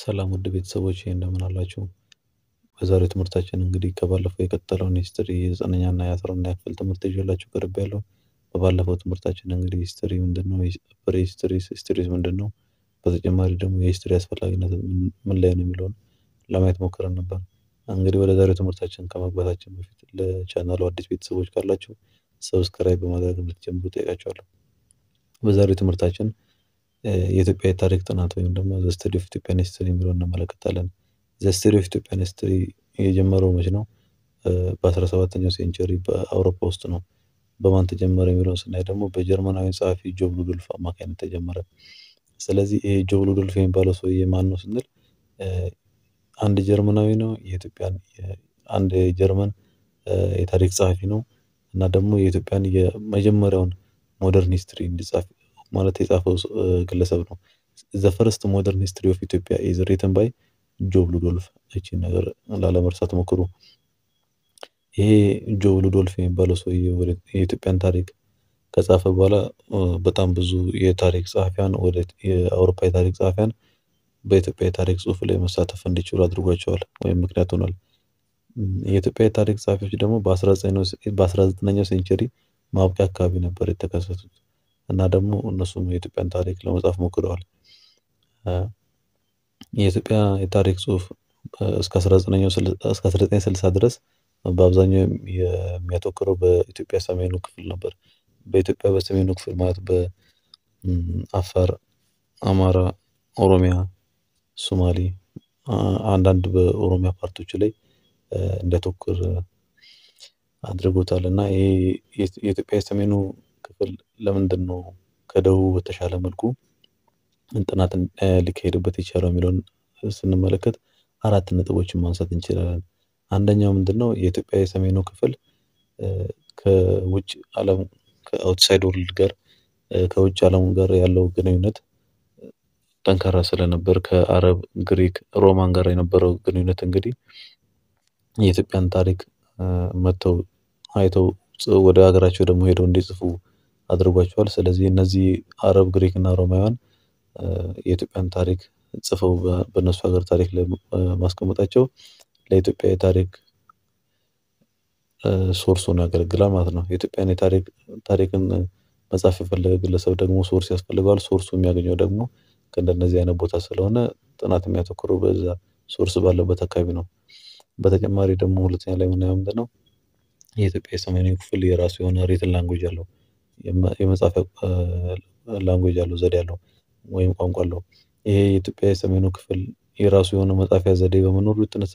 ሰላም ውድ ቤተሰቦች እንደምን አላችሁ? በዛሬው ትምህርታችን እንግዲህ ከባለፈው የቀጠለውን ሂስትሪ የዘጠነኛና ና የአስራና ክፍል ትምህርት ይዤላችሁ ያለው በባለፈው ትምህርታችን እንግዲህ ሂስትሪ ምንድነው፣ ፕሪ ሂስትሪስ፣ ሂስትሪስ ምንድነው በተጨማሪ ደግሞ የሂስትሪ አስፈላጊነት ምን ላይ ነው የሚለውን ለማየት ሞክረን ነበር። እንግዲህ ወደ ዛሬው ትምህርታችን ከመግባታችን በፊት ለቻናሉ አዲስ ቤተሰቦች ካላችሁ ሰብስክራይብ በማድረግ እንድትጀምሩ ጠይቃችኋለሁ። በዛሬው ትምህርታችን የኢትዮጵያ የታሪክ ጥናት ወይም ደግሞ ዘ ኦፍ ኢትዮጵያን ሂስትሪ የሚለውን እንመለከታለን። ዘ ኦፍ ኢትዮጵያን ሂስትሪ የጀመረው መች ነው? በ17ኛው ሴንቸሪ በአውሮፓ ውስጥ ነው። በማን ተጀመረ የሚለውን ስናይ ደግሞ በጀርመናዊ ጸሐፊ ጆብ ሉዶልፍ አማካኝነት ተጀመረ። ስለዚህ ይሄ ጆብ ሉዶልፍ የሚባለው ሰው የማን ነው ስንል አንድ ጀርመናዊ ነው። የኢትዮጵያን አንድ ጀርመን የታሪክ ጸሐፊ ነው እና ደግሞ የኢትዮጵያን የመጀመሪያውን ሞደርን ሂስትሪ እንዲጻፍ ማለት የጻፈው ግለሰብ ነው። ዘ ፈርስት ሞደርን ሂስትሪ ኦፍ ኢትዮጵያ ኢዝ ሪተን ባይ ጆብ ሉዶልፍ። እቺ ነገር ላለመርሳት ሞክሩ። ይሄ ጆብ ሉዶልፍ የሚባለው ሰውዬ የኢትዮጵያን ታሪክ ከጻፈ በኋላ በጣም ብዙ የታሪክ ጸሐፊያን ወደ የአውሮፓ የታሪክ ጸሐፊያን በኢትዮጵያ የታሪክ ጽሁፍ ላይ መሳተፍ እንዲችሉ አድርጓቸዋል ወይም ምክንያት ሆኗል። የኢትዮጵያ የታሪክ ጸሐፊዎች ደግሞ በ19ኛው ሴንቸሪ ማብቂያ አካባቢ ነበር የተከሰቱት። እና ደግሞ እነሱም የኢትዮጵያን ታሪክ ለመጻፍ ሞክረዋል። የኢትዮጵያ የታሪክ ጽሁፍ እስከ 1960 ድረስ በአብዛኛው የሚያተኩረው በኢትዮጵያ ሰሜኑ ክፍል ነበር። በኢትዮጵያ በሰሜኑ ክፍል ማለት በአፋር፣ አማራ፣ ኦሮሚያ፣ ሶማሌ አንዳንድ በኦሮሚያ ፓርቶች ላይ እንዲያተኩር አድርጎታል እና ይሄ የኢትዮጵያ የሰሜኑ ክፍል ለምንድን ነው ከደቡብ በተሻለ መልኩ ጥናት ሊካሄድበት የቻለው የሚለውን ስንመለከት አራት ነጥቦችን ማንሳት እንችላለን። አንደኛው ምንድነው? የኢትዮጵያ የሰሜኑ ክፍል ከውጭ ዓለም ከአውትሳይድ ወርልድ ጋር ከውጭ ዓለም ጋር ያለው ግንኙነት ጠንካራ ስለነበር ከአረብ፣ ግሪክ፣ ሮማን ጋር የነበረው ግንኙነት እንግዲህ የኢትዮጵያን ታሪክ መጥተው አይተው ወደ ሀገራቸው ደግሞ ሄደው እንዲጽፉ አድርጓቸዋል። ስለዚህ እነዚህ አረብ፣ ግሪክ እና ሮማውያን የኢትዮጵያን ታሪክ ጽፈው በእነሱ ሀገር ታሪክ ለማስቀመጣቸው ማስቀመጣቸው ለኢትዮጵያ የታሪክ ሶርስ ሆኖ ያገለግላል ማለት ነው። የኢትዮጵያን የታሪክ ታሪክን መጻፍ የፈለገ ግለሰብ ደግሞ ሶርስ ያስፈልገዋል። ሶርሱ የሚያገኘው ደግሞ ከእንደነዚህ አይነት ቦታ ስለሆነ ጥናት የሚያተኩረው በዛ ሶርስ ባለበት አካባቢ ነው። በተጨማሪ ደግሞ ሁለተኛ ላይ ምናየው ምንድን ነው የኢትዮጵያ የሰሜናዊ ክፍል የራሱ የሆነ ሪትን ላንጉጅ አለው። የመጻፊያ ላንጉጅ ያለው ዘዴ አለው ወይም ቋንቋ አለው። ይሄ የኢትዮጵያ የሰሜኑ ክፍል የራሱ የሆነ መጻፊያ ዘዴ በመኖሩ የተነሳ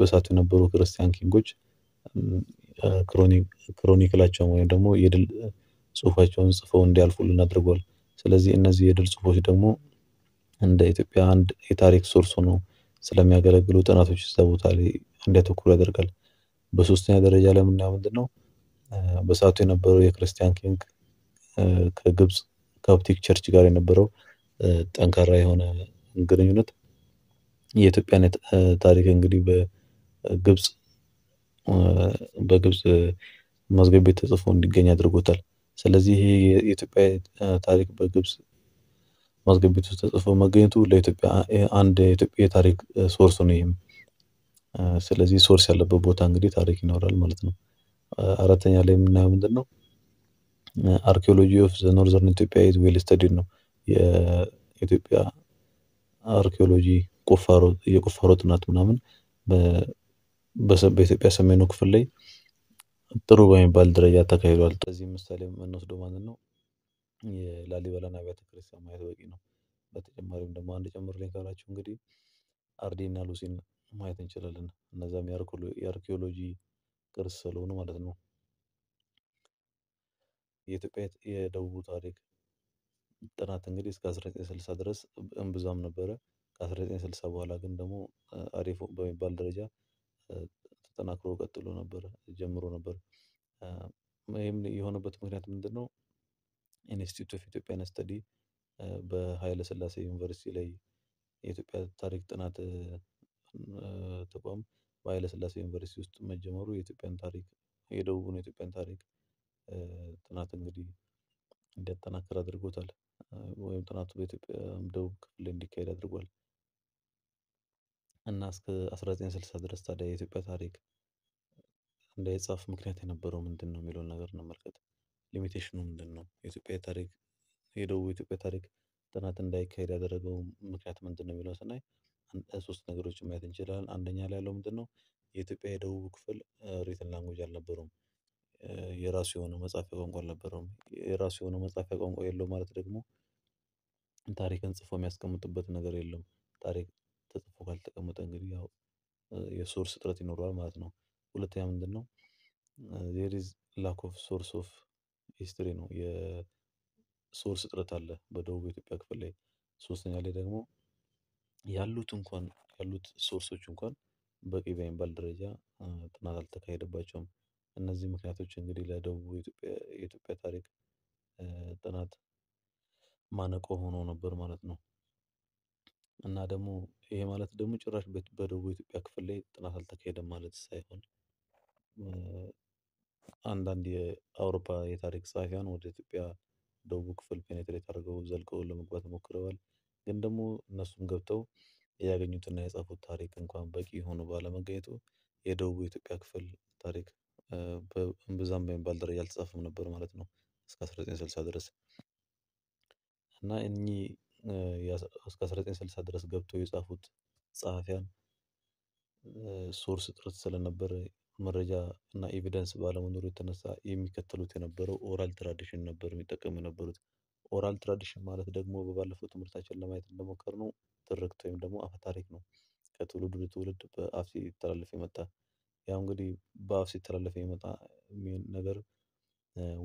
በሳቱ የነበሩ ክርስቲያን ኪንጎች ክሮኒክላቸውን ወይም ደግሞ የድል ጽሁፋቸውን ጽፈው እንዲያልፉልን አድርጓል። ስለዚህ እነዚህ የድል ጽሁፎች ደግሞ እንደ ኢትዮጵያ አንድ የታሪክ ሶርስ ሆኖ ስለሚያገለግሉ ጥናቶች እዛ ቦታ ላይ እንዲያተኩሩ ያደርጋል። በሶስተኛ ደረጃ ላይ የምናየው ምንድነው? በሰዓቱ የነበረው የክርስቲያን ኪንግ ከግብፅ ካፕቲክ ቸርች ጋር የነበረው ጠንካራ የሆነ ግንኙነት የኢትዮጵያን ታሪክ እንግዲህ በግብፅ በግብፅ መዝገብ ቤት ተጽፎ እንዲገኝ አድርጎታል። ስለዚህ ይሄ የኢትዮጵያ ታሪክ በግብፅ መዝገብ ቤት ውስጥ ተጽፎ መገኘቱ ለኢትዮጵያ አንድ የኢትዮጵያ ታሪክ ሶርስ ነው። ይህም ስለዚህ ሶርስ ያለበት ቦታ እንግዲህ ታሪክ ይኖራል ማለት ነው። አራተኛ ላይ የምናየው ምንድን ነው? አርኪኦሎጂ ኦፍ ኖርዘርን ኢትዮጵያ ኢዝ ዌል ስተዲድ ነው። የኢትዮጵያ አርኪኦሎጂ የቁፋሮ ጥናት ምናምን በኢትዮጵያ ሰሜኑ ክፍል ላይ ጥሩ በሚባል ደረጃ ተካሂዷል። ከዚህ ምሳሌ የምንወስደው ማለት ነው የላሊበላን አብያተ ክርስቲያን ማየት በቂ ነው። በተጨማሪም ደግሞ አንድ ጨምር ላይ ካላችሁ እንግዲህ አርዲና ሉሲን ማየት እንችላለን። እነዛም የአርኪኦሎጂ ቅርስ ስለሆኑ ማለት ነው። የኢትዮጵያ የደቡቡ ታሪክ ጥናት እንግዲህ እስከ 1960 ድረስ እምብዛም ነበረ። ከ1960 በኋላ ግን ደግሞ አሪፍ በሚባል ደረጃ ተጠናክሮ ቀጥሎ ነበር ጀምሮ ነበር። ይህም የሆነበት ምክንያት ምንድነው? ኢንስቲትዩት ኦፍ ኢትዮጵያን ስተዲ በኃይለ ስላሴ ዩኒቨርሲቲ ላይ የኢትዮጵያ ታሪክ ጥናት ተቋም በኃይለሥላሴ ዩኒቨርሲቲ ውስጥ መጀመሩ የኢትዮጵያን ታሪክ የደቡቡን የኢትዮጵያን ታሪክ ጥናት እንግዲህ እንዲያጠናክር አድርጎታል። ወይም ጥናቱ በኢትዮጵያ ደቡብ ክፍል እንዲካሄድ አድርጓል እና እስከ 1960 ድረስ ታዲያ የኢትዮጵያ ታሪክ እንዳይጻፍ ምክንያት የነበረው ምንድን ነው የሚለውን ነገር እንመልከት። ሊሚቴሽኑ ምንድን ነው? የኢትዮጵያ ታሪክ የደቡብ ኢትዮጵያ ታሪክ ጥናት እንዳይካሄድ ያደረገው ምክንያት ምንድን ነው የሚለውን ስናይ ሶስት ነገሮችን ማየት እንችላለን። አንደኛ ላይ ያለው ምንድነው? የኢትዮጵያ የደቡብ ክፍል ሪትን ላንጉጅ አልነበረውም። የራሱ የሆነ መጻፊያ ቋንቋ አልነበረውም የራሱ የሆነ መጻፊያ ቋንቋ የለው ማለት ደግሞ ታሪክን ጽፎ የሚያስቀምጥበት ነገር የለም። ታሪክ ተጽፎ ካልተቀመጠ እንግዲህ ያው የሶርስ እጥረት ይኖረዋል ማለት ነው። ሁለተኛ ምንድነው? ነው? ዜሪዝ ላክ ኦፍ ሶርስ ኦፍ ሂስትሪ ነው። የሶርስ እጥረት አለ በደቡብ ኢትዮጵያ ክፍል ላይ። ሶስተኛ ላይ ደግሞ ያሉት እንኳን ያሉት ሶርሶች እንኳን በቂ በሚባል ደረጃ ጥናት አልተካሄደባቸውም። እነዚህ ምክንያቶች እንግዲህ ለደቡብ የኢትዮጵያ ታሪክ ጥናት ማነቆ ሆኖ ነበር ማለት ነው። እና ደግሞ ይሄ ማለት ደግሞ ጭራሽ በደቡብ ኢትዮጵያ ክፍል ላይ ጥናት አልተካሄደም ማለት ሳይሆን አንዳንድ የአውሮፓ የታሪክ ጸሐፊያን ወደ ኢትዮጵያ ደቡብ ክፍል ፔኔትሬት አድርገው ዘልቀው ለመግባት ሞክረዋል ግን ደግሞ እነሱም ገብተው ያገኙትና የጻፉት ታሪክ እንኳን በቂ ሆኖ ባለመገኘቱ የደቡብ ኢትዮጵያ ክፍል ታሪክ እምብዛም በሚባል ደረጃ አልተጻፈም ነበር ማለት ነው። እስከ 1960 ድረስ እና እኚህ እስከ 1960 ድረስ ገብተው የጻፉት ጸሐፊያን ሶርስ ጥርት ስለነበረ መረጃ እና ኤቪደንስ ባለመኖሩ የተነሳ የሚከተሉት የነበረው ኦራል ትራዲሽን ነበር የሚጠቀሙ የነበሩት ኦራል ትራዲሽን ማለት ደግሞ በባለፈው ትምህርታችን ለማየት ነው ትርክት ወይም ደግሞ አፈታሪክ ታሪክ ነው። ከትውልድ ወደ ትውልድ በአፍ ሲተላለፍ የመጣ ያው እንግዲህ በአፍ ሲተላለፍ የመጣ ነገር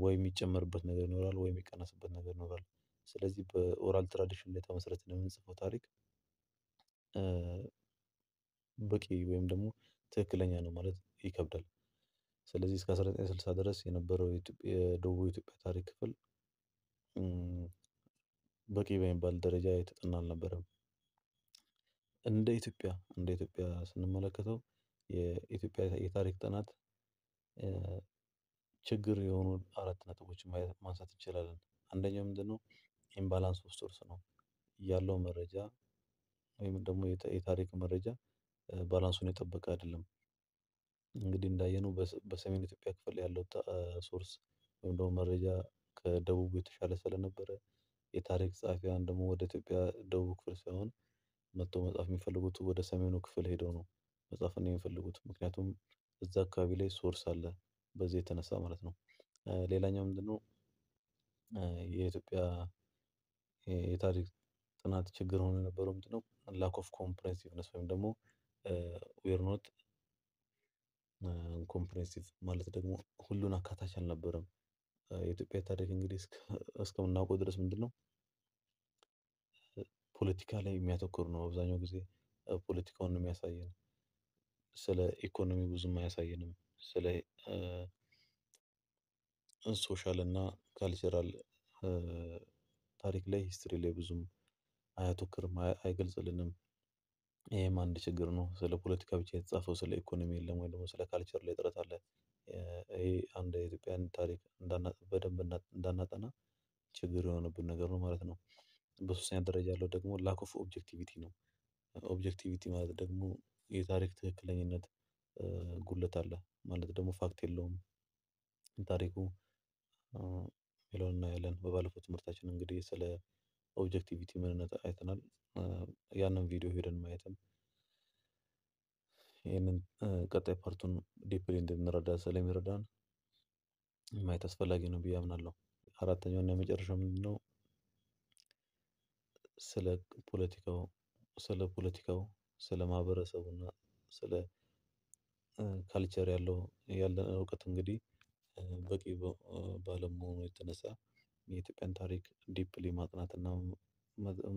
ወይ የሚጨመርበት ነገር ይኖራል ወይ የሚቀነስበት ነገር ይኖራል። ስለዚህ በኦራል ትራዲሽን ላይ ተመስርተን የምንጽፈው ታሪክ በቂ ወይም ደግሞ ትክክለኛ ነው ማለት ይከብዳል። ስለዚህ እስከ 1960 ድረስ የነበረው የደቡብ ኢትዮጵያ ታሪክ ክፍል በቂ በሚባል ደረጃ የተጠና አልነበረም። እንደ ኢትዮጵያ እንደ ኢትዮጵያ ስንመለከተው የኢትዮጵያ የታሪክ ጥናት ችግር የሆኑ አራት ነጥቦችን ማንሳት እንችላለን። አንደኛው ምንድነው? ኢምባላንስ ኦፍ ሶርስ ነው ያለው መረጃ ወይም ደግሞ የታሪክ መረጃ ባላንሱን የጠበቀ አይደለም። እንግዲህ እንዳየነው በሰሜን ኢትዮጵያ ክፍል ያለው ሶርስ ወይም ደግሞ መረጃ ከደቡቡ የተሻለ ስለነበረ የታሪክ ጸሐፊያን ደግሞ ወደ ኢትዮጵያ ደቡብ ክፍል ሳይሆን መጥቶ መጻፍ የሚፈልጉት ወደ ሰሜኑ ክፍል ሄደው ነው ነው የሚፈልጉት ምክንያቱም እዛ አካባቢ ላይ ሶርስ አለ በዚህ የተነሳ ማለት ነው። ሌላኛው ምንድነው? የኢትዮጵያ የታሪክ ጥናት ችግር ሆኖ የነበረው ምንድነው? ላክ ኦፍ ኮምፕሬንሲቭነስ ወይም ደግሞ ዌር ኖት ኮምፕሬንሲቭ ማለት ደግሞ ሁሉን አካታች አልነበረም የኢትዮጵያ ታሪክ እንግዲህ እስከምናውቀው ድረስ ምንድነው ፖለቲካ ላይ የሚያተኩር ነው። አብዛኛው ጊዜ ፖለቲካውን ነው የሚያሳየን። ስለ ኢኮኖሚ ብዙም አያሳየንም። ስለ ሶሻል እና ካልቸራል ታሪክ ላይ ሂስትሪ ላይ ብዙም አያተኩርም፣ አይገልጽልንም። ይህም አንድ ችግር ነው። ስለ ፖለቲካ ብቻ የተጻፈው ስለ ኢኮኖሚ የለም ወይም ደግሞ ስለ ካልቸር ላይ እጥረት አለ። አንድ የኢትዮጵያን ታሪክ በደንብ እንዳናጠና ችግር የሆነብን ነገር ነው ማለት ነው። በሶስተኛ ደረጃ ያለው ደግሞ ላክ ኦፍ ኦብጀክቲቪቲ ነው። ኦብጀክቲቪቲ ማለት ደግሞ የታሪክ ትክክለኝነት ጉለት አለ ማለት ደግሞ ፋክት የለውም። ታሪኩ የሚለው እናያለን በባለፈው ትምህርታችን እንግዲህ ስለ ኦብጀክቲቪቲ ምንነት አይተናል። ያንን ቪዲዮ ሄደን ማየትም ይህንን ቀጣይ ፓርቱን ዲፕሊ እንድንረዳ ስለሚረዳን ማየት አስፈላጊ ነው ብዬ አምናለሁ። አራተኛውና የመጨረሻው ምንድነው? ስለ ፖለቲካው ስለ ፖለቲካው ስለ ማህበረሰቡና ስለ ካልቸር ያለው ያለን እውቀት እንግዲህ በቂ ባለመሆኑ የተነሳ የኢትዮጵያን ታሪክ ዲፕሊ ማጥናትና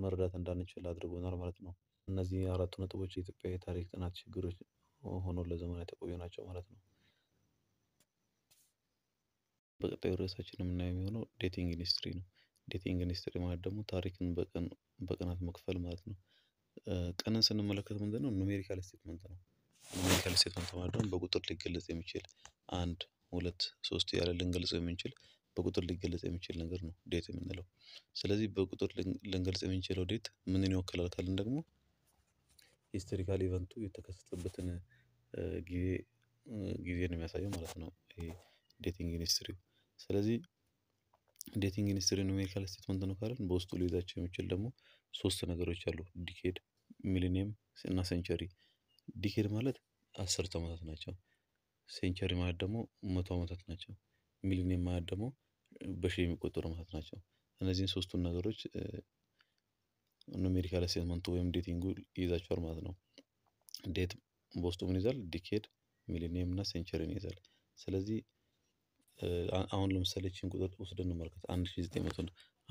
መረዳት እንዳንችል አድርጎናል ማለት ነው። እነዚህ አራቱ ነጥቦች የኢትዮጵያ የታሪክ ጥናት ችግሮች ሆኖ ለዘመናት የተቆዩ ናቸው ማለት ነው። በቀጣዩ ርዕሳችን የምናየው የሚሆነው ዴቲንግ ኢንዱስትሪ ነው። ዴቲንግ ኢንዱስትሪ ማለት ደግሞ ታሪክን በቀናት መክፈል ማለት ነው። ቀንን ስንመለከት ምንድን ነው ኑሜሪካል ስቴትመንት ነው። ኑሜሪካል ስቴትመንት ማለት ደግሞ በቁጥር ሊገለጽ የሚችል አንድ፣ ሁለት፣ ሶስት ያለ ልንገልጽ የምንችል በቁጥር ሊገለጽ የሚችል ነገር ነው ዴት የምንለው። ስለዚህ በቁጥር ልንገልጽ የምንችለው ዴት ምንን ይወክላል ካልን ደግሞ ሂስቶሪካል ኢቨንቱ የተከሰተበትን ጊዜ ጊዜ ነው የሚያሳየው ማለት ነው። ዴቲንግ ኢንዱስትሪው ስለዚህ ዴቲንግ ኢንዱስትሪ ኑሜሪካል ስቴትመንት ነው በውስጡ ሊይዛቸው የሚችል ደግሞ ሶስት ነገሮች አሉ ዲኬድ ሚሊኒየም እና ሴንቸሪ። ዲኬድ ማለት አስርት ዓመታት ናቸው። ሴንቸሪ ማለት ደግሞ መቶ ዓመታት ናቸው። ሚሊኒየም ማለት ደግሞ በሺ የሚቆጠሩ ዓመታት ናቸው። እነዚህን ሶስቱን ነገሮች ኑሜሪካል ስቴትመንቱ ወይም ዴቲንጉ ይይዛቸዋል ማለት ነው። ዴት በውስጡ ምን ይዛል? ዲኬድ፣ ሚሊኒየም እና ሴንቸሪን ይዛል። ስለዚህ አሁን ለምሳሌ ችን ቁጥር ወስደን እንመለከት አንድ ሺ ዘጠኝ መቶ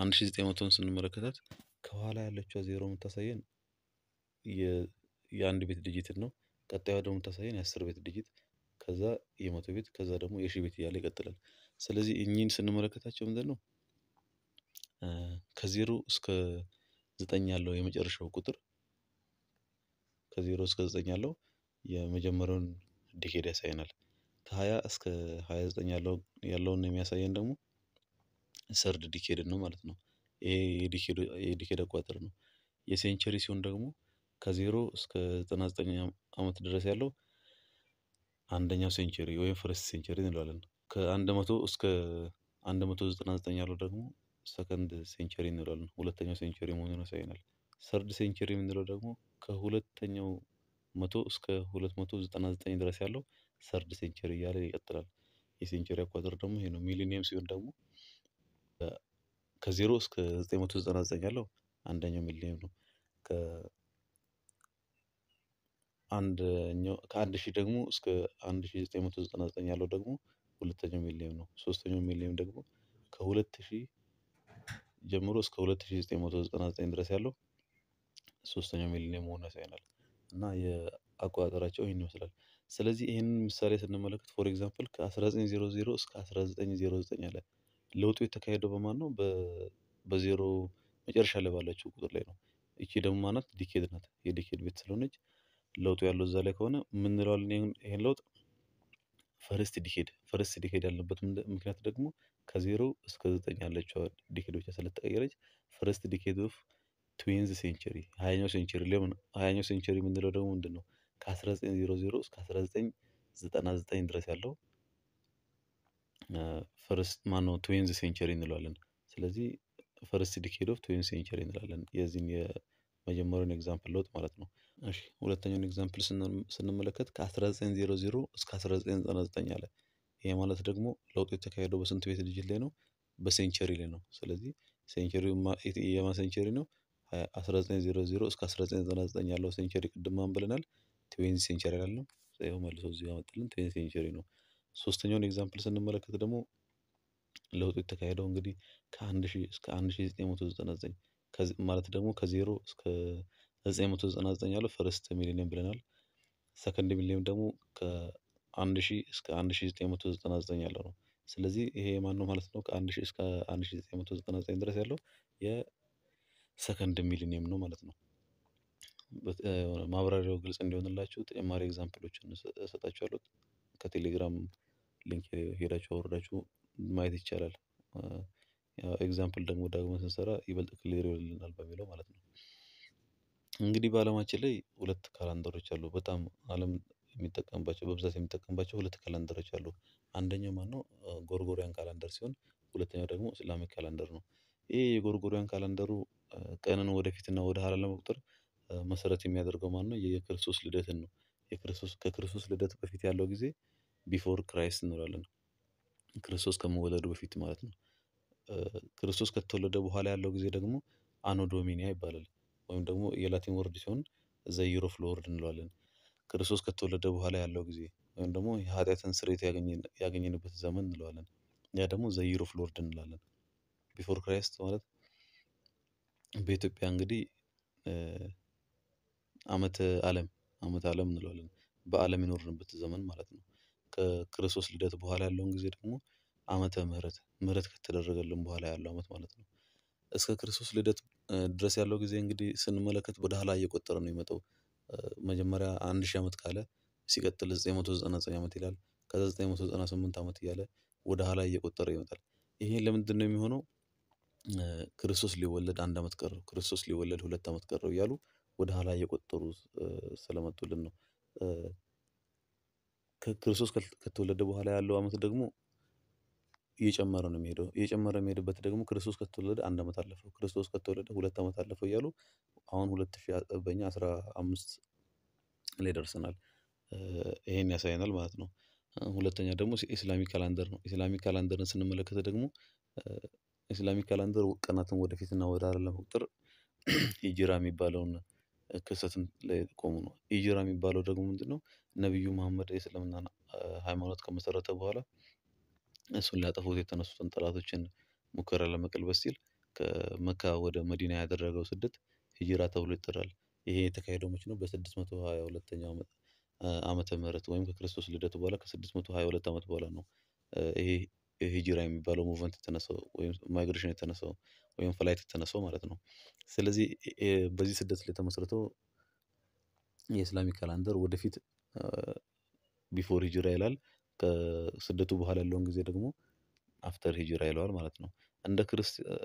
አንድ ሺ ዘጠኝ መቶን ስንመለከታት ከኋላ ያለችው ዜሮ የምታሳየን የአንድ ቤት ድጅትን ነው። ቀጣዩ ደግሞ የምታሳየን የአስር ቤት ድጅት ከዛ የመቶ ቤት ከዛ ደግሞ የሺ ቤት እያለ ይቀጥላል። ስለዚህ እኚህን ስንመለከታቸው ምንድን ነው ከዜሮ እስከ ዘጠኝ ያለው የመጨረሻው ቁጥር ከዜሮ እስከ ዘጠኝ ያለው የመጀመሪያውን ዲኬድ ያሳየናል። ከሀያ እስከ ሀያ ዘጠኝ ያለውን የሚያሳየን ደግሞ ሰርድ ዲኬድ ነው ማለት ነው። ይሄ የዲኬድ አቆጣጠር ነው። የሴንቸሪ ሲሆን ደግሞ ከዜሮ እስከ ዘጠና ዘጠኝ ዓመት ድረስ ያለው አንደኛው ሴንቸሪ ወይም ፈርስት ሴንቸሪ እንለዋለን። ከአንድ መቶ እስከ አንድ መቶ ዘጠና ዘጠኝ ያለው ደግሞ ሰከንድ ሴንቸሪ እንለዋለን። ሁለተኛው ሴንቸሪ መሆኑን ያሳየናል። ሰርድ ሴንቸሪ የምንለው ደግሞ ከሁለተኛው መቶ እስከ ሁለት መቶ ዘጠና ዘጠኝ ድረስ ያለው ሰርድ ሴንቸሪ እያለ ይቀጥላል። የሴንቸሪ አቆጣጠር ደግሞ ይሄ ነው። ሚሊኒየም ሲሆን ደግሞ ከዜሮ እስከ ዘጠኝ መቶ ዘጠና ዘጠኝ ያለው አንደኛው ሚሊኒየም ነው። ከአንደኛው ከአንድ ሺህ ደግሞ እስከ አንድ ሺህ ዘጠኝ መቶ ዘጠና ዘጠኝ ያለው ደግሞ ሁለተኛው ሚሊኒየም ነው። ሶስተኛው ሚሊኒየም ደግሞ ከሁለት ሺህ ጀምሮ እስከ 2999 ድረስ ያለው ሶስተኛው ሚሊኒየም መሆኑን ያሳይናል። እና የአቆጣጠራቸው ይህን ይመስላል። ስለዚህ ይህንን ምሳሌ ስንመለከት ፎር ኤግዛምፕል ከ1900 እስከ 1909 አለ። ለውጡ የተካሄደው በማን ነው? በዜሮ መጨረሻ ላይ ባለችው ቁጥር ላይ ነው። እቺ ደግሞ ማናት? ዲኬድ ናት። የዲኬድ ቤት ስለሆነች ለውጡ ያለው እዛ ላይ ከሆነ ምንለዋለን? ይህን ለውጥ ፈርስት ዲኬድ ፈርስት ዲኬድ ያለበት ምክንያት ደግሞ ከዜሮ እስከ ዘጠኝ ያለችው ዲኬዶች ስለተቀየረች ፈርስት ዲኬድ ኦፍ ትዌንዝ ሴንቸሪ ሀያኛው ሴንቸሪ ሊሆን ሀያኛው ሴንቸሪ የምንለው ደግሞ ምንድን ነው? ከ1900 እስከ 1999 ድረስ ያለው ፈርስት ማነው ትዌንዝ ሴንቸሪ እንለዋለን። ስለዚህ ፈርስት ዲኬድ ኦፍ ትዌንዝ ሴንቸሪ እንላለን የዚህን የመጀመሪያውን ኤግዛምፕል ለውጥ ማለት ነው። እሺ ሁለተኛውን ኤግዛምፕል ስንመለከት ከ1900 እስከ 1999 አለ። ይሄ ማለት ደግሞ ለውጡ የተካሄደው በስንት ቤት ዲጂት ላይ ነው? በሴንቸሪ ላይ ነው። ስለዚህ ሴንቸሪው የማ ሴንቸሪ ነው? 1900 እስከ 1999 ያለው ሴንቸሪ ቅድም ብለናል? ትዌንቲ ሴንቸሪ አላልንም? ይኸው መልሶ እዚሁ ያመጣልን ትዌንቲ ሴንቸሪ ነው። ሶስተኛውን ኤግዛምፕል ስንመለከት ደግሞ ለውጡ የተካሄደው እንግዲህ ከ1000 እስከ 1999 ማለት ደግሞ ከዜሮ እስከ ዘጠኝ ያለው ፈርስት ሚሊኒየም ብለናል። ሰከንድ ሚሊኒየም ደግሞ ከ ሺ እስከ ዘጠኝ ያለው ነው። ስለዚህ ይሄ ማን ነው ማለት ነው? ከ ሺ እስከ 1999 ድረስ ያለው የሰከንድ ሚሊኒየም ነው ማለት ነው። ማብራሪያው ግልጽ እንዲሆንላችሁ ተጨማሪ ኤግዛምፕሎችን እሰጣችኋለሁ። ከቴሌግራም ሊንክ ሄዳችሁ አወርዳችሁ ማየት ይቻላል። ኤግዛምፕል ደግሞ ዳግመ ስንሰራ ይበልጥ ክሊር ይሆንልናል በሚለው ማለት ነው። እንግዲህ በአለማችን ላይ ሁለት ካላንደሮች አሉ በጣም አለም የሚጠቀምባቸው በብዛት የሚጠቀምባቸው ሁለት ካላንደሮች አሉ አንደኛው ማነው ጎርጎሪያን ካላንደር ሲሆን ሁለተኛው ደግሞ እስላሚክ ካላንደር ነው። ይህ የጎርጎሪያን ካላንደሩ ቀንን ወደፊትና ኋላ ለመቁጠር መሰረት የሚያደርገው ማነው የክርስቶስ ልደትን ነው። የክርስቶስ ከክርስቶስ ልደት በፊት ያለው ጊዜ ቢፎር ክራይስት እንለዋለን ክርስቶስ ከመወለዱ በፊት ማለት ነው። ክርስቶስ ከተወለደ በኋላ ያለው ጊዜ ደግሞ አኖ ዶሚኒያ ይባላል ወይም ደግሞ የላቲን ወርድ ሲሆን ዘ ኢየር ኦፍ ሎርድ እንለዋለን። ክርስቶስ ከተወለደ በኋላ ያለው ጊዜ ወይም ደግሞ የኃጢአትን ስርየት ያገኘንበት ዘመን እንለዋለን። ያ ደግሞ ዘ ኢየር ኦፍ ሎርድ እንላለን። ቢፎር ክራይስት ማለት በኢትዮጵያ እንግዲህ አመተ አለም አመተ አለም እንለዋለን በአለም የኖርንበት ዘመን ማለት ነው። ከክርስቶስ ልደት በኋላ ያለውን ጊዜ ደግሞ አመተ ምህረት ምህረት ከተደረገልን በኋላ ያለው አመት ማለት ነው እስከ ክርስቶስ ልደት ድረስ ያለው ጊዜ እንግዲህ ስንመለከት ኋላ እየቆጠረ ነው የሚመጣው። መጀመሪያ አንድ ሺህ አመት ካለ ሲቀጥል ዘጠኝ መቶ ዘጠና ዘጠኝ አመት ይላል ከዛ ዘጠኝ መቶ ዘጠና ስምንት አመት እያለ ወደ ኋላ እየቆጠረ ይመጣል። ይሄ ለምንድነው የሚሆነው? ክርስቶስ ሊወለድ አንድ አመት ቀረው ክርስቶስ ሊወለድ ሁለት አመት ቀረው እያሉ ወደ ኋላ እየቆጠሩ ስለመጡልን ነው። ከክርስቶስ ከተወለደ በኋላ ያለው አመት ደግሞ እየጨመረ ነው የሚሄደው እየጨመረ የሚሄድበት ደግሞ ክርስቶስ ከተወለደ አንድ አመት አለፈው ክርስቶስ ከተወለደ ሁለት አመት አለፈው እያሉ አሁን ሁለት ሺህ በኛ አስራ አምስት ላይ ደርሰናል። ይሄን ያሳየናል ማለት ነው። ሁለተኛ ደግሞ ኢስላሚክ ካላንደር ነው ኢስላሚክ ካላንደርን ስንመለከት ደግሞ ኢስላሚክ ካላንደር ቀናትን ወደፊትና ወደ ኋላ ለመቁጠር ሂጅራ የሚባለውን ክስተትን ላይ ቆሙ ነው። ሂጅራ የሚባለው ደግሞ ምንድነው? ነቢዩ መሀመድ የእስልምና ሃይማኖት ከመሰረተ በኋላ እሱን ሊያጠፉት የተነሱትን ጠላቶችን ሙከራ ለመቀልበስ ሲል ከመካ ወደ መዲና ያደረገው ስደት ሂጅራ ተብሎ ይጠራል። ይሄ የተካሄደው መች ነው? በስድስት መቶ ሃያ ሁለተኛው ዓመተ ምህረት ወይም ከክርስቶስ ልደት በኋላ ከስድስት መቶ 22 ሁለት ዓመት በኋላ ነው። ይሄ ሂጅራ የሚባለው ሙቭመንት የተነሳው ወይም ማይግሬሽን የተነሳው ወይም ፍላይት የተነሳው ማለት ነው። ስለዚህ በዚህ ስደት ላይ ተመስርቶ የእስላሚክ ካላንደር ወደፊት ቢፎር ሂጅራ ይላል ከስደቱ በኋላ ያለውን ጊዜ ደግሞ አፍተር ሂጅራ ይለዋል ማለት ነው።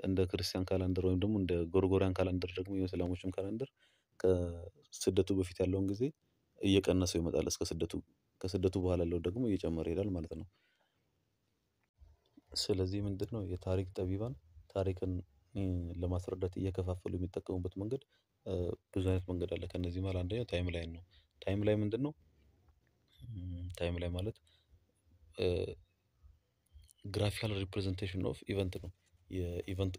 እንደ ክርስቲያን ካላንደር ወይም ደግሞ እንደ ጎርጎሪያን ካላንደር ደግሞ የእስላሞችም ካላንደር ከስደቱ በፊት ያለውን ጊዜ እየቀነሰው ይመጣል እስከ ስደቱ ከስደቱ በኋላ ያለው ደግሞ እየጨመረ ይሄዳል ማለት ነው። ስለዚህ ምንድነው የታሪክ ጠቢባን ታሪክን ለማስረዳት እየከፋፈሉ የሚጠቀሙበት መንገድ ብዙ አይነት መንገድ አለ። ከነዚህ መሃል አንደኛው ታይም ላይን ነው። ታይም ላይ ነው? ታይም ላይ ማለት ግራፊካል ሪፕሬዘንቴሽን ኦፍ ኢቨንት ነው።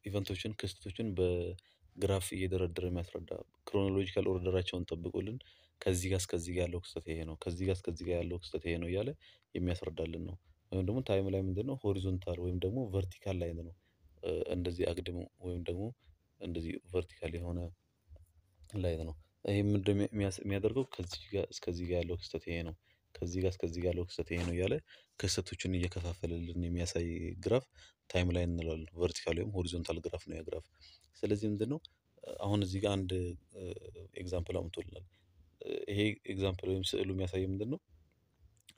ኢቨንቶችን ክስተቶችን በግራፍ እየደረደረ የሚያስረዳ ክሮኖሎጂካል ኦርደራቸውን ጠብቆልን ከዚህ ጋር እስከዚህ ጋር ያለው ክስተት ይሄ ነው ከዚህ ጋር እስከዚህ ጋር ያለው ክስተት ይሄ ነው እያለ የሚያስረዳልን ነው። ወይም ደግሞ ታይም ላይ ምንድነው ሆሪዞንታል ወይም ደግሞ ቨርቲካል ላይን ነው። እንደዚህ አግድም ወይም ደግሞ እንደዚህ ቨርቲካል የሆነ ላይን ነው ይሄ ምንድነው የሚያደርገው ከዚህ ጋር እስከዚህ ጋር ያለው ክስተት ይሄ ነው ከዚህ ጋር እስከዚህ ጋር ያለው ክስተት ይሄ ነው እያለ ክስተቶችን እየከፋፈለልን የሚያሳይ ግራፍ ታይም ላይን እንለዋለን። ቨርቲካል ወይም ሆሪዞንታል ግራፍ ነው ያ ስለዚህ ምንድነው አሁን እዚህ ጋር አንድ ኤግዛምፕል አምጥቶልናል። ይሄ ኤግዛምፕል ወይም ስዕሉ የሚያሳየው ምንድነው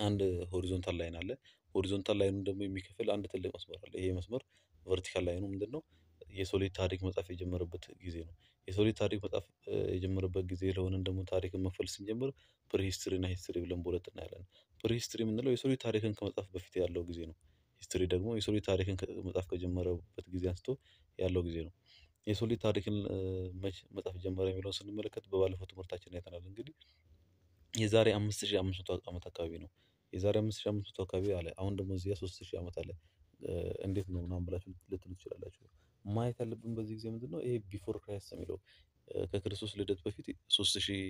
አንድ ሆሪዞንታል ላይን አለ። ሆሪዞንታል ላይኑ ደግሞ የሚከፍል አንድ ትልቅ መስመር አለ። ይሄ መስመር ቨርቲካል ላይኑ ምንድነው የሰው ልጅ ታሪክ መጻፍ የጀመረበት ጊዜ ነው። የሰው ልጅ ታሪክ መጻፍ የጀመረበት ጊዜ ለሆነን ደግሞ ታሪክን መክፈል ስንጀምር ፕሪሂስትሪ እና ሂስትሪ ብለን በሁለት እናያለን። ፕሪሂስትሪ የምንለው የሰው ልጅ ታሪክን ከመጻፍ በፊት ያለው ጊዜ ነው። ሂስትሪ ደግሞ የሰው ልጅ ታሪክን መጻፍ ከጀመረበት ጊዜ አንስቶ ያለው ጊዜ ነው። የሰው ልጅ ታሪክን መቼ መጻፍ ጀመረ የሚለውን ስንመለከት በባለፈው ትምህርታችን አይተናል። እንግዲህ የዛሬ አምስት ሺህ አምስት መቶ ዓመት አካባቢ ነው። የዛሬ አምስት ሺህ አምስት መቶ አካባቢ አለ። አሁን ደግሞ እዚያ ሶስት ሺህ ዓመት አለ። እንዴት ነው ምናምን ብላችሁ ልትሉ ትችላላችሁ። ማየት ያለብን በዚህ ጊዜ ምንድን ነው ይሄ ቢፎር ክራይስት የሚለው ከክርስቶስ ልደት በፊት ሶስት ሺህ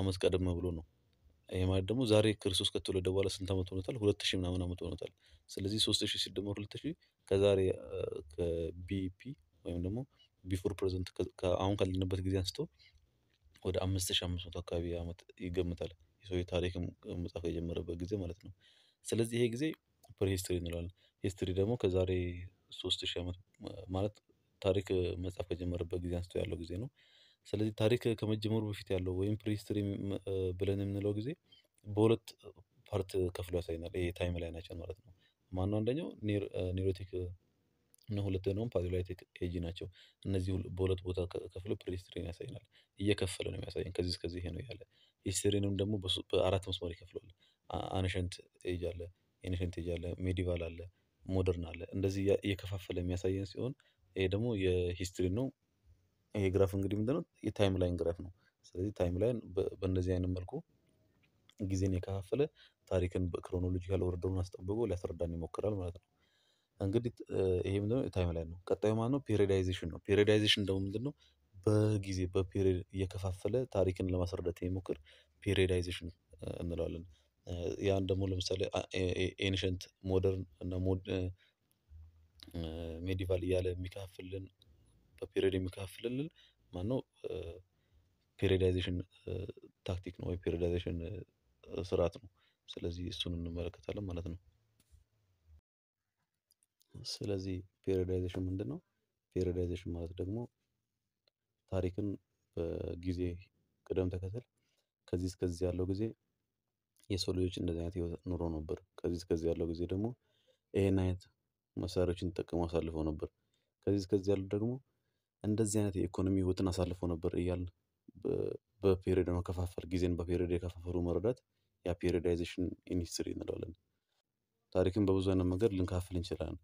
አመት ቀደም ብሎ ነው። ይሄ ማለት ደግሞ ዛሬ ክርስቶስ ከተወለደ በኋላ ስንት አመት ሆኖታል? ሁለት ሺህ ምናምን ዓመት ሆኖታል። ስለዚህ ሶስት ሺህ ሲደመር ሁለት ሺህ ከዛሬ ከቢፒ ወይም ደግሞ ቢፎር ፕሬዘንት አሁን ካለንበት ጊዜ አንስቶ ወደ አምስት ሺህ አምስት መቶ አካባቢ ዓመት ይገምታል የሰው ታሪክ መጻፍ የጀመረበት ጊዜ ማለት ነው። ስለዚህ ይሄ ጊዜ ፕሪ ሂስትሪ እንለዋለን። ሂስትሪ ደግሞ ከዛሬ ሶስት ሺህ ዓመት ማለት ታሪክ መጻፍ ከጀመረበት ጊዜ አንስቶ ያለው ጊዜ ነው። ስለዚህ ታሪክ ከመጀመሩ በፊት ያለው ወይም ፕሪስትሪ ብለን የምንለው ጊዜ በሁለት ፓርት ከፍሎ ያሳይናል። ይሄ ታይም ናቸው ማለት ነው። ነው አንደኛው ኒሮቲክ እና ደግሞ ፓሌላይቲክ ኤጅ ናቸው። እነዚህ በሁለት ቦታ ከፍሎ ፕሪስትሪን ያሳይናል። እየከፈለ ነው የሚያሳየን ከዚህ እስከዚህ ይሄ ነው እያለ ሂስትሪንም ደግሞ በአራት መስመር ይከፍለዋል። አንሸንት ኤጅ አለ ኤንሸንት ኤጅ አለ ሜዲቫል አለ ሞደርን አለ እንደዚህ እየከፋፈለ የሚያሳየን ሲሆን ይሄ ደግሞ የሂስትሪ ነው። ይሄ ግራፍ እንግዲህ ምንድነው የታይም ላይን ግራፍ ነው። ስለዚህ ታይም ላይን በእነዚህ አይነት መልኩ ጊዜን የከፋፈለ ታሪክን በክሮኖሎጂካል ኦርደሩን አስጠብቆ ሊያስረዳን ይሞክራል ማለት ነው። እንግዲህ ይሄ ምንድነው ታይም ላይን ነው። ቀጣዩ ማለት ነው ፔሪዳይዜሽን ነው። ፔሬዳይዜሽን ደግሞ ምንድነው? በጊዜ በፔሪድ እየከፋፈለ ታሪክን ለማስረዳት የሚሞክር ፔሪዳይዜሽን እንለዋለን። ያን ደግሞ ለምሳሌ ኤንሸንት ሞደርን እና ሜዲቫል እያለ የሚከፋፍልን በፔሬድ የሚከፋፍልልን ማነው? ፔሬዳይዜሽን ታክቲክ ነው ወይ ፔሬዳይዜሽን ስርዓት ነው። ስለዚህ እሱን እንመለከታለን ማለት ነው። ስለዚህ ፔሪዳይዜሽን ምንድን ነው? ፔሬዳይዜሽን ማለት ደግሞ ታሪክን በጊዜ ቅደም ተከተል ከዚህ እስከዚህ ያለው ጊዜ የሰው ልጆች እንደዚህ አይነት ህይወት ኑሮ ነበር፣ ከዚህ እስከዚህ ያለው ጊዜ ደግሞ ይህን አይነት መሳሪያዎችን ተጠቅመው አሳልፈው ነበር። ከዚህ እስከዚህ ያሉት ደግሞ እንደዚህ አይነት የኢኮኖሚ ህይወትን አሳልፈው ነበር እያልን በፔሪድ መከፋፈል ጊዜን በፔሬድ የከፋፈሉ መረዳት ያ ፔሪዳይዜሽን ኢን እንለዋለን። ታሪክን በብዙ አይነት መንገድ ልንካፍል እንችላለን።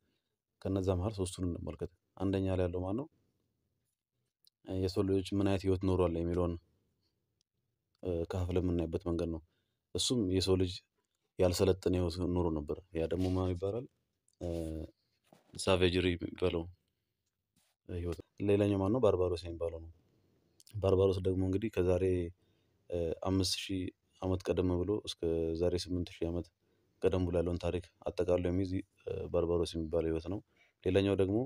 ከነዛ መሃል ሶስቱን እንመልከት አንደኛ ላይ ያለው ማነው? የሰው ልጆች ምን አይነት ህይወት ኖሯል የሚለውን ከፋፍለን የምናይበት መንገድ ነው። እሱም የሰው ልጅ ያልሰለጠነ ህይወት ኖሮ ነበር ያ ደግሞ ማን ይባላል? ሳቬጅሪ የሚባለው ህይወት ሌላኛው ማን ነው? ባርባሮስ የሚባለው ነው። ባርባሮስ ደግሞ እንግዲህ ከዛሬ አምስት ሺህ ዓመት ቀደም ብሎ እስከ ዛሬ ስምንት ሺህ ዓመት ቀደም ብሎ ያለውን ታሪክ አጠቃሎ የሚይዝ ባርባሮስ የሚባለው ህይወት ነው። ሌላኛው ደግሞ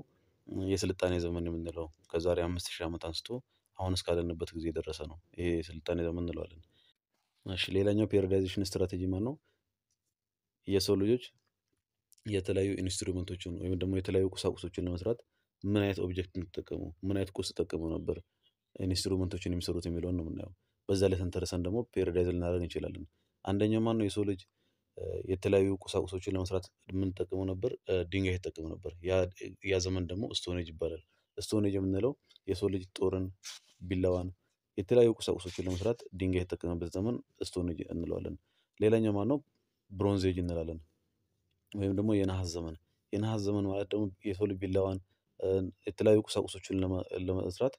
የስልጣኔ ዘመን የምንለው ከዛሬ አምስት ሺህ ዓመት አንስቶ አሁን እስካለንበት ጊዜ የደረሰ ነው። ይሄ ስልጣኔ ዘመን እንለዋለን። ሌላኛው ፔሪዳይዜሽን ስትራቴጂ ማን ነው? የሰው ልጆች የተለያዩ ኢንስትሩመንቶችን ወይም ደግሞ የተለያዩ ቁሳቁሶችን ለመስራት ምን አይነት ኦብጀክት ተጠቀሙ ምን አይነት ቁስ ተጠቀሙ ነበር ኢንስትሩመንቶችን የሚሰሩት የሚለውን ነው የምናየው በዛ ላይ ተንተርሰን ደግሞ ፔረዳይዝ ልናደርግ እንችላለን። አንደኛው ነው የሰው ልጅ የተለያዩ ቁሳቁሶችን ለመስራት የምንጠቀመው ነበር ድንጋይ ይጠቀሙ ነበር ያ ዘመን ደግሞ ስቶኔጅ ይባላል ስቶኔጅ የምንለው የሰው ልጅ ጦርን ቢላዋን የተለያዩ ቁሳቁሶችን ለመስራት ድንጋይ የተጠቀመበት ዘመን ስቶኔጅ እንለዋለን። ሌላኛው ማነው ብሮንዝ ኤጅ እንላለን ወይም ደግሞ የነሐስ ዘመን የነሐስ ዘመን ማለት ደግሞ የሰው ልጅ ቢላዋን የተለያዩ ቁሳቁሶችን ለመስራት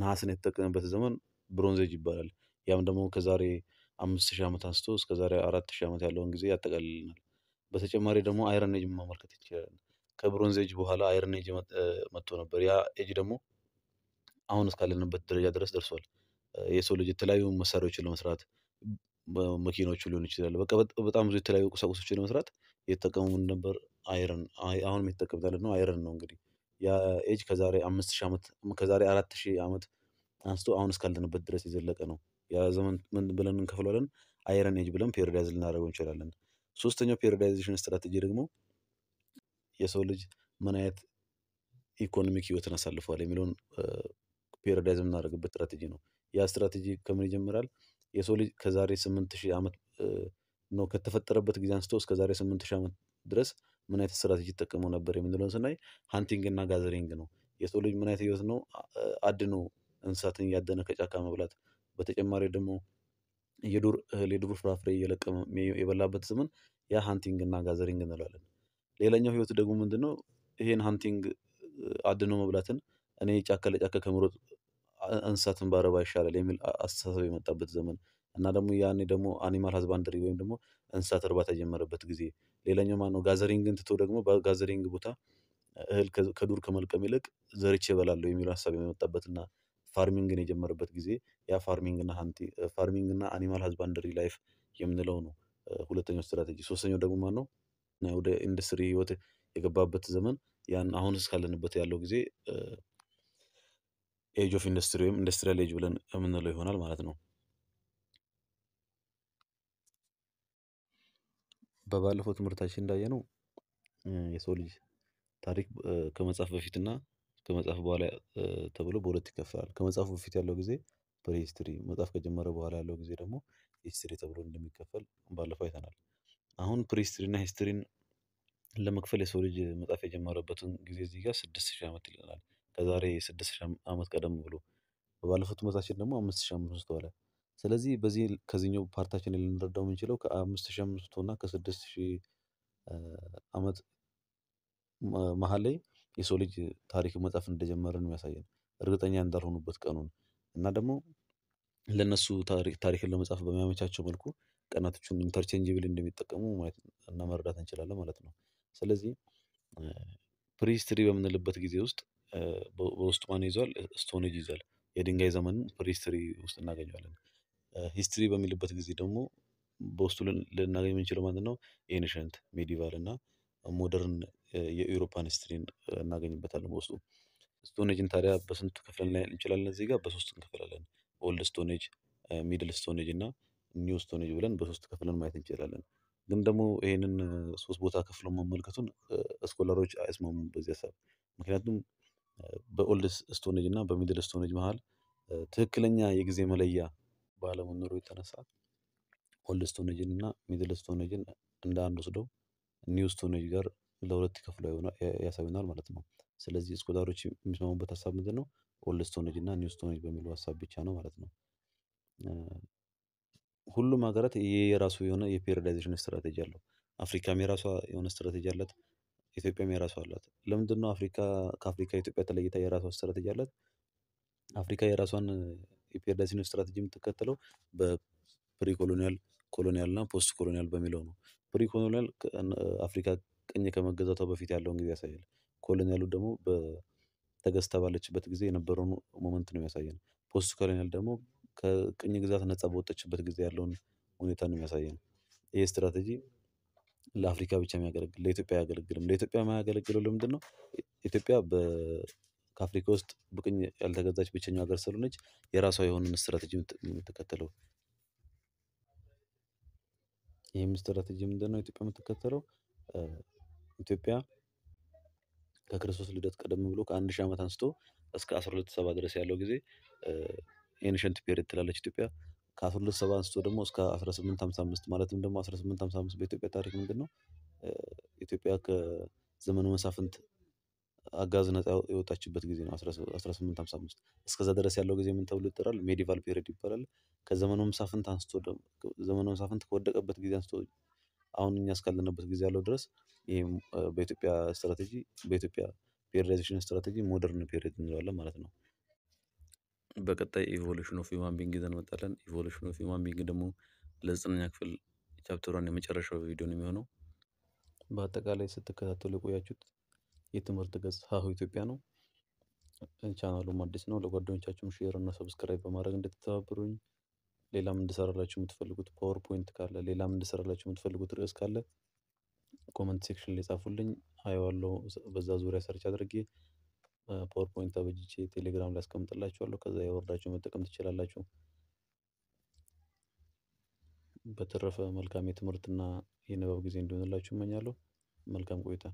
ነሐስን የተጠቀመበት ዘመን ብሮንዘጅ ይባላል። ያም ደግሞ ከዛሬ አምስት ሺህ ዓመት አንስቶ እስከ ዛሬ አራት ሺህ ዓመት ያለውን ጊዜ ያጠቃልልናል። በተጨማሪ ደግሞ አይረን ኤጅ ማመልከት እንችላለን። ከብሮንዝ ኤጅ በኋላ አይረን ኤጅ መጥቶ ነበር ያ ኤጅ ደግሞ አሁን እስካለንበት ደረጃ ድረስ ደርሷል። የሰው ልጅ የተለያዩ መሳሪያዎችን ለመስራት መኪኖቹ ሊሆን ይችላል በቃ በጣም ብዙ የተለያዩ ቁሳቁሶችን ለመስራት የተጠቀሙ ነበር አይረን አሁን የተጠቀሙት ነው አይረን ነው። እንግዲህ ያ ከዛሬ አምስት ሺህ አመት ከዛሬ አራት ሺህ አመት አንስቶ አሁን እስካለንበት ድረስ የዘለቀ ነው። ያ ዘመን ምን ብለን እንከፍለዋለን አይረን ኤጅ ብለን ፔሪዳይዝ ልናደርገው እንችላለን። ሶስተኛው ፔሪዳይዜሽን ስትራቴጂ ደግሞ የሰው ልጅ ምን አይነት ኢኮኖሚክ ህይወትን አሳልፈዋል የሚለውን ፔሪዳይዝ የምናደርግበት ስትራቴጂ ነው። ያ ስትራቴጂ ከምን ይጀምራል የሰው ልጅ ከዛሬ ስምንት ሺህ ዓመት ነው ከተፈጠረበት ጊዜ አንስቶ እስከ ዛሬ ስምንት ሺህ ዓመት ድረስ ምን አይነት ስትራቴጂ ይጠቀሙ ነበር የምንለውን ስናይ ሀንቲንግ እና ጋዘሪንግ ነው። የሰው ልጅ ምን አይነት ህይወት ነው አድኖ እንስሳትን እያደነ ከጫካ መብላት፣ በተጨማሪ ደግሞ የዱር እህል የዱር ፍራፍሬ እየለቀመ የበላበት ዘመን ያ ሀንቲንግ እና ጋዘሪንግ እንለዋለን። ሌላኛው ህይወት ደግሞ ምንድነው? ይሄን ሀንቲንግ አድኖ መብላትን እኔ ጫካ ለጫካ ከምሮጥ እንስሳትን ባረባ ይሻላል የሚል አስተሳሰብ የመጣበት ዘመን እና ደግሞ ያኔ ደግሞ አኒማል ሀዝባንድሪ ወይም ደግሞ እንስሳት እርባታ የጀመረበት ጊዜ ሌላኛው ማነው ጋዘሪንግን ትቶ ደግሞ በጋዘሪንግ ቦታ እህል ከዱር ከመልቀም ይልቅ ዘርቼ እበላለሁ የሚለው ሀሳብ የመጣበት እና ፋርሚንግን የጀመረበት ጊዜ ያ ፋርሚንግ ና ሀንቲ ፋርሚንግ እና አኒማል ሀዝባንድሪ ላይፍ የምንለው ነው። ሁለተኛው ስትራቴጂ ሶስተኛው ደግሞ ማነው ወደ ኢንዱስትሪ ህይወት የገባበት ዘመን ያን አሁን እስካለንበት ያለው ጊዜ ኤጅ ኦፍ ኢንዱስትሪ ወይም ኢንዱስትሪያል ኤጅ ብለን የምንለው ይሆናል ማለት ነው። በባለፈው ትምህርታችን እንዳየነው የሰው ልጅ ታሪክ ከመጻፍ በፊትና ከመጻፍ በኋላ ተብሎ በሁለት ይከፈላል። ከመጽሐፉ በፊት ያለው ጊዜ ፕሪሂስትሪ፣ መጻፍ ከጀመረ በኋላ ያለው ጊዜ ደግሞ ሂስትሪ ተብሎ እንደሚከፈል ባለፈው አይተናል። አሁን ፕሪሂስትሪ እና ሂስትሪን ለመክፈል የሰው ልጅ መጻፍ የጀመረበትን ጊዜ እዚህ ጋር ስድስት ሺህ ዓመት ይለናል። ከዛሬ ስድስት ሺህ አመት ቀደም ብሎ በባለፉት መታችን ደግሞ አምስት ሺህ አምስት መቶ አለ። ስለዚህ በዚህ ከዚህኛው ፓርታችን ልንረዳው የምንችለው ከአምስት ሺህ አምስት መቶ እና ከስድስት ሺህ አመት መሃል ላይ የሰው ልጅ ታሪክ መጻፍ እንደጀመረ ነው የሚያሳየን እርግጠኛ እንዳልሆኑበት ቀኑን እና ደግሞ ለእነሱ ታሪክን ለመጻፍ በሚያመቻቸው መልኩ ቀናቶቹን ኢንተርቼንጅብል እንደሚጠቀሙ ማየት እና መረዳት እንችላለን ማለት ነው። ስለዚህ ፕሪሂስትሪ በምንልበት ጊዜ ውስጥ በውስጡ ማን ይዟል? ስቶኔጅ ይዟል። የድንጋይ ዘመንን ፕሪስትሪ ውስጥ እናገኘዋለን። ሂስትሪ በሚልበት ጊዜ ደግሞ በውስጡ ልናገኝ የምንችለው ማለት ነው ኤንሸንት ሜዲቫል እና ሞደርን የኢውሮፓን ሂስትሪን እናገኝበታለን በውስጡ። ስቶኔጅን ታዲያ በስንት ክፍለን ልናይ እንችላለን? እዚህ ጋር በሶስት እንከፍላለን። ኦልድ ስቶኔጅ፣ ሚድል ስቶኔጅ እና ኒው ስቶኔጅ ብለን በሶስት ክፍለን ማየት እንችላለን። ግን ደግሞ ይሄንን ሶስት ቦታ ከፍሎ መመልከቱን ስኮላሮች አይስማሙም በዚህ ሀሳብ ምክንያቱም በኦልድ ስቶኔጅ እና በሚድል ስቶኔጅ መሀል ትክክለኛ የጊዜ መለያ ባለመኖሩ የተነሳ ኦልድ ስቶኔጅን እና ሚድል ስቶኔጅን እንደ አንድ ወስደው ኒው ስቶኔጅ ጋር ለሁለት ይከፍለው ያሳዩናል ማለት ነው። ስለዚህ ስኮላሮች የሚስማሙበት ሀሳብ ነው? ኦልድ ስቶኔጅ እና ኒው ስቶኔጅ በሚለው ሀሳብ ብቻ ነው ማለት ነው። ሁሉም ሀገራት የራሱ የሆነ የፔሪዳይዜሽን ስትራቴጂ አለው። አፍሪካም የራሷ የሆነ ስትራቴጂ አላት። ኢትዮጵያም የራሷ አላት። ለምንድነው አፍሪካ ከአፍሪካ ኢትዮጵያ ተለይታ የራሷ ስትራቴጂ አላት? አፍሪካ የራሷን የፔርዳሲኖ ስትራቴጂ የምትከተለው በፕሪኮሎኒያል ኮሎኒያል ኮሎኒያል እና ፖስት ኮሎኒያል በሚለው ነው። ፕሪ ኮሎኒያል አፍሪካ ቅኝ ከመገዛቷ በፊት ያለውን ጊዜ ያሳያል። ኮሎኒያሉ ደግሞ ተገዝታ ባለችበት ጊዜ የነበረውን ሞመንት ነው የሚያሳየን። ፖስት ኮሎኒያል ደግሞ ከቅኝ ግዛት ነፃ በወጣችበት ጊዜ ያለውን ሁኔታ ነው የሚያሳየን። ይህ ስትራቴጂ ለአፍሪካ ብቻ የሚያገለግል ለኢትዮጵያ አያገለግልም። ለኢትዮጵያ የማያገለግለው ነው? ኢትዮጵያ ከአፍሪካ ውስጥ በቅኝ ያልተገዛች ብቸኛው ሀገር ስለሆነች የራሷ የሆነን ስትራቴጂ የምትከተለው። ይህም ስትራቴጂ ነው? ኢትዮጵያ የምትከተለው ኢትዮጵያ ከክርስቶስ ልደት ቀደም ብሎ ከአንድ ሺህ ዓመት አንስቶ እስከ አስራ ሁለት ሰባ ድረስ ያለው ጊዜ ኤንሸንት ፔሪድ ትላለች ኢትዮጵያ ከ1270 አንስቶ ደግሞ እስከ 1855 ማለትም ደግሞ 1855 በኢትዮጵያ ታሪክ ነው? ኢትዮጵያ ከዘመኑ መሳፍንት አጋዝ ነፃ የወጣችበት ጊዜ ነው። 1855 እስከዛ ድረስ ያለው ጊዜ ምን ተብሎ ይጠራል? ሜዲቫል ፔሪድ ይባላል። ከዘመኑ መሳፍንት አንስቶ ዘመኑ መሳፍንት ከወደቀበት ጊዜ አንስቶ አሁን እኛ እስካለንበት ጊዜ ያለው ድረስ ይሄም በኢትዮጵያ ስትራቴጂ በኢትዮጵያ ፔሪዳይዜሽን ስትራቴጂ ሞደርን ፔሪድ እንለዋለን ማለት ነው። በቀጣይ ኢቮሉሽን ኦፍ ሂውማን ቢንግ ይዘን እንመጣለን። ኢቮሉሽን ኦፍ ሂውማን ቢንግ ደግሞ ለዘጠነኛ ክፍል ቻፕተር ዋን የመጨረሻው ቪዲዮ ነው የሚሆነው። በአጠቃላይ ስትከታተሉ የቆያችሁት የትምህርት ገጽ ሀሁ ኢትዮጵያ ነው። ቻናሉም አዲስ ነው። ለጓደኞቻችሁም ሼር እና ሰብስክራይብ በማድረግ እንድትተባበሩኝ፣ ሌላም እንድሰራላችሁ የምትፈልጉት ፓወር ፖይንት ካለ፣ ሌላም እንድሰራላችሁ የምትፈልጉት ርዕስ ካለ ኮመንት ሴክሽን ላይ ጻፉልኝ። አየዋለሁ በዛ ዙሪያ ሰርች አድርጌ ፓወርፖይንት አበጅቼ ቴሌግራም ላይ አስቀምጥላችኋለሁ። ከዛ የወርዳችሁ መጠቀም ትችላላችሁ። በተረፈ መልካም የትምህርትና የንባብ ጊዜ እንዲሆንላችሁ እመኛለሁ። መልካም ቆይታ